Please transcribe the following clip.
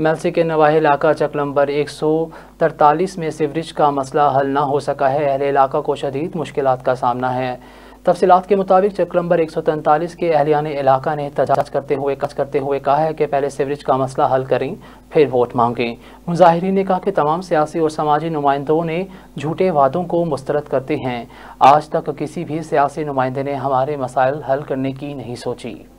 मेलसी के नवाह इलाका चक नंबर एक सौ तरतालीस में सीवरेज का मसला हल ना हो सका है अहल इलाका को शदीद मुश्किल का सामना है तफसीत के मुताबिक चक नंबर एक सौ तैंतालीस के अहलियान इलाका ने तजाज करते हुए कच करते हुए कहा है कि पहले सीवरेज का मसला हल करें फिर वोट मांगें मुजाहरीन ने कहा कि तमाम सियासी और समाजी नुमाइंदों ने झूठे वादों को मुस्तरद करते हैं आज तक किसी भी सियासी नुमाइंदे ने हमारे मसाइल हल करने की नहीं सोची